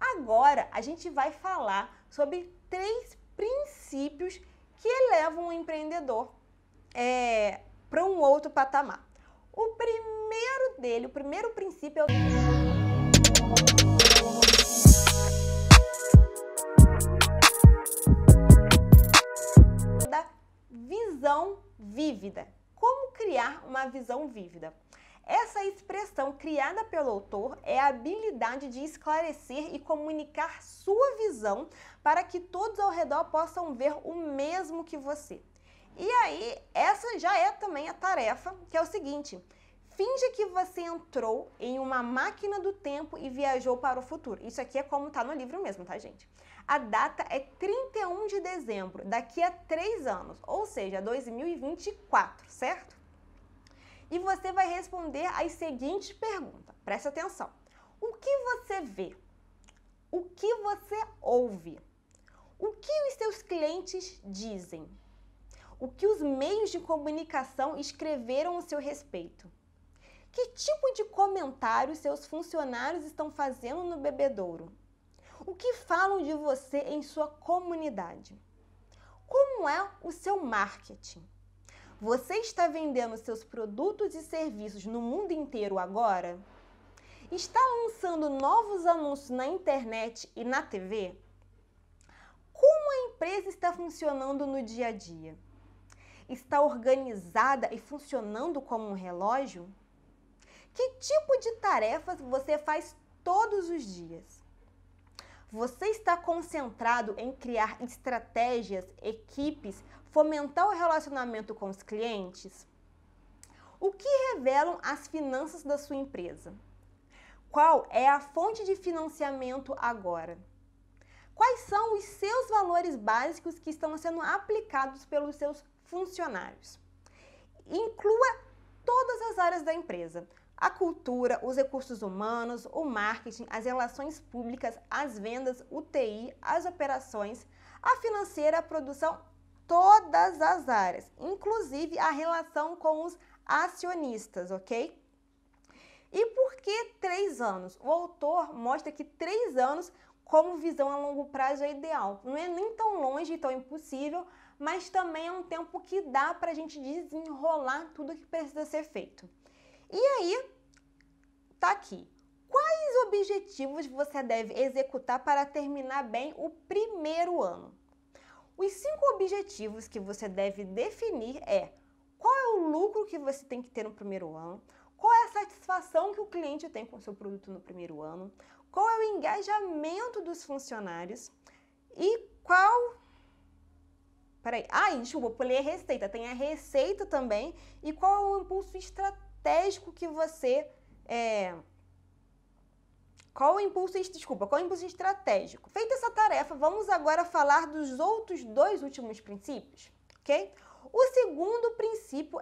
Agora a gente vai falar sobre três princípios que elevam o empreendedor é, para um outro patamar. O primeiro dele, o primeiro princípio é o. visão vívida. Como criar uma visão vívida? Essa expressão criada pelo autor é a habilidade de esclarecer e comunicar sua visão para que todos ao redor possam ver o mesmo que você. E aí, essa já é também a tarefa, que é o seguinte: finge que você entrou em uma máquina do tempo e viajou para o futuro. Isso aqui é como tá no livro mesmo, tá, gente? A data é 31 de dezembro, daqui a três anos, ou seja, 2024, certo? e você vai responder as seguintes perguntas. Preste atenção. O que você vê? O que você ouve? O que os seus clientes dizem? O que os meios de comunicação escreveram a seu respeito? Que tipo de comentário seus funcionários estão fazendo no bebedouro? O que falam de você em sua comunidade? Como é o seu marketing? Você está vendendo seus produtos e serviços no mundo inteiro agora? Está lançando novos anúncios na internet e na TV? Como a empresa está funcionando no dia a dia? Está organizada e funcionando como um relógio? Que tipo de tarefas você faz todos os dias? Você está concentrado em criar estratégias, equipes, fomentar o relacionamento com os clientes? O que revelam as finanças da sua empresa? Qual é a fonte de financiamento agora? Quais são os seus valores básicos que estão sendo aplicados pelos seus funcionários? Inclua todas as áreas da empresa, a cultura, os recursos humanos, o marketing, as relações públicas, as vendas, o TI, as operações, a financeira, a produção, todas as áreas, inclusive a relação com os acionistas, ok? E por que três anos? O autor mostra que três anos como visão a longo prazo é ideal. Não é nem tão longe e tão impossível, mas também é um tempo que dá para a gente desenrolar tudo que precisa ser feito. E aí, tá aqui. Quais objetivos você deve executar para terminar bem o primeiro ano? Os cinco objetivos que você deve definir é qual é o lucro que você tem que ter no primeiro ano, qual é a satisfação que o cliente tem com o seu produto no primeiro ano, qual é o engajamento dos funcionários e qual. Peraí, ah, desculpa, pulei a receita, tem a receita também e qual é o impulso estratégico estratégico que você é, qual o impulso, desculpa, qual o impulso estratégico? Feita essa tarefa, vamos agora falar dos outros dois últimos princípios, ok? O segundo princípio